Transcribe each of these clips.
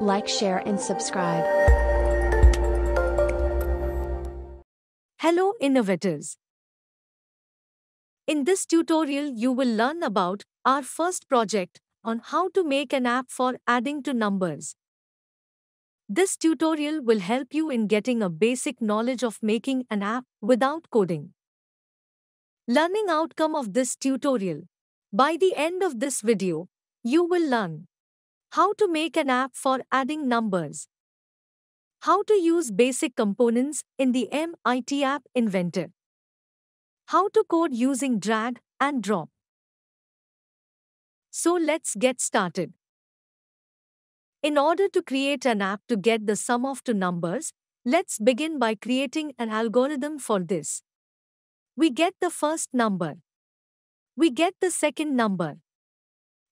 Like, share, and subscribe. Hello, innovators. In this tutorial, you will learn about our first project on how to make an app for adding to numbers. This tutorial will help you in getting a basic knowledge of making an app without coding. Learning outcome of this tutorial. By the end of this video, you will learn how to make an app for adding numbers. How to use basic components in the MIT App Inventor. How to code using drag and drop. So let's get started. In order to create an app to get the sum of two numbers, let's begin by creating an algorithm for this. We get the first number. We get the second number.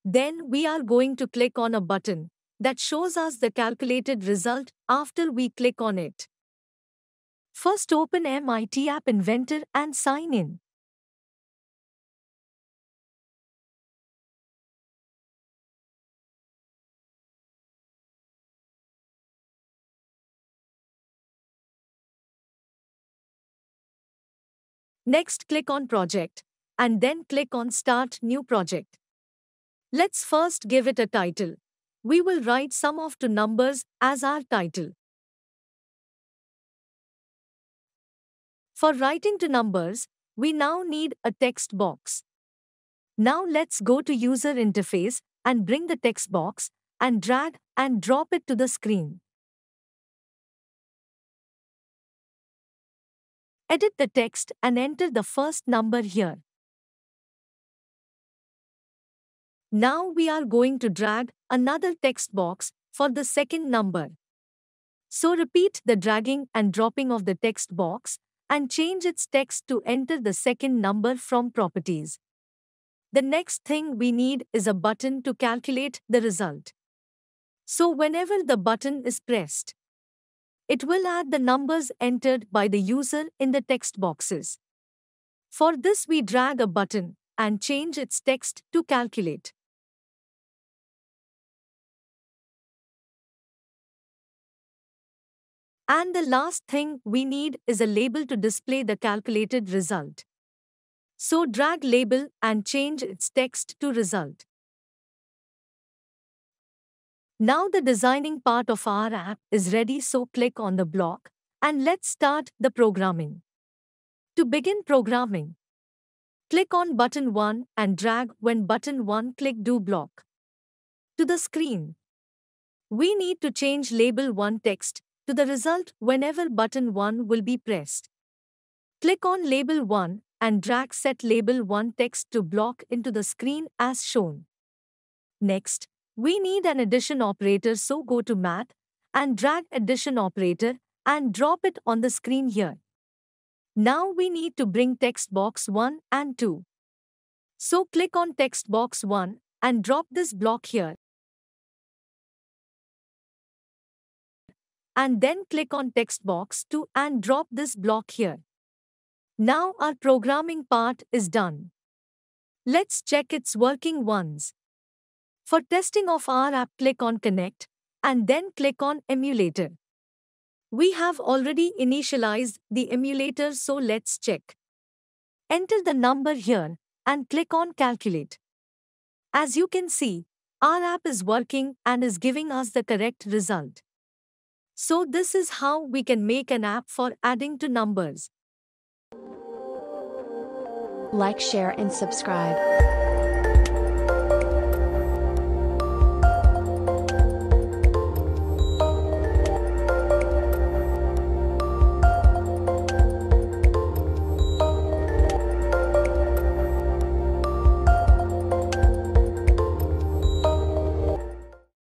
Then we are going to click on a button that shows us the calculated result after we click on it. First open MIT App Inventor and sign in. Next click on Project and then click on Start New Project. Let's first give it a title. We will write some of two numbers as our title. For writing two numbers, we now need a text box. Now let's go to user interface and bring the text box and drag and drop it to the screen. Edit the text and enter the first number here. Now we are going to drag another text box for the second number. So repeat the dragging and dropping of the text box and change its text to enter the second number from properties. The next thing we need is a button to calculate the result. So whenever the button is pressed, it will add the numbers entered by the user in the text boxes. For this we drag a button and change its text to calculate. And the last thing we need is a label to display the calculated result. So drag label and change its text to result. Now the designing part of our app is ready so click on the block and let's start the programming. To begin programming, click on button 1 and drag when button 1 click do block. To the screen. We need to change label 1 text to the result whenever button 1 will be pressed. Click on Label 1 and drag Set Label 1 text to block into the screen as shown. Next, we need an addition operator so go to Math and drag addition operator and drop it on the screen here. Now we need to bring text box 1 and 2. So click on text box 1 and drop this block here. and then click on text box to and drop this block here. Now our programming part is done. Let's check its working once. For testing of our app click on connect and then click on emulator. We have already initialized the emulator so let's check. Enter the number here and click on calculate. As you can see, our app is working and is giving us the correct result. So this is how we can make an app for adding to numbers. Like, share and subscribe.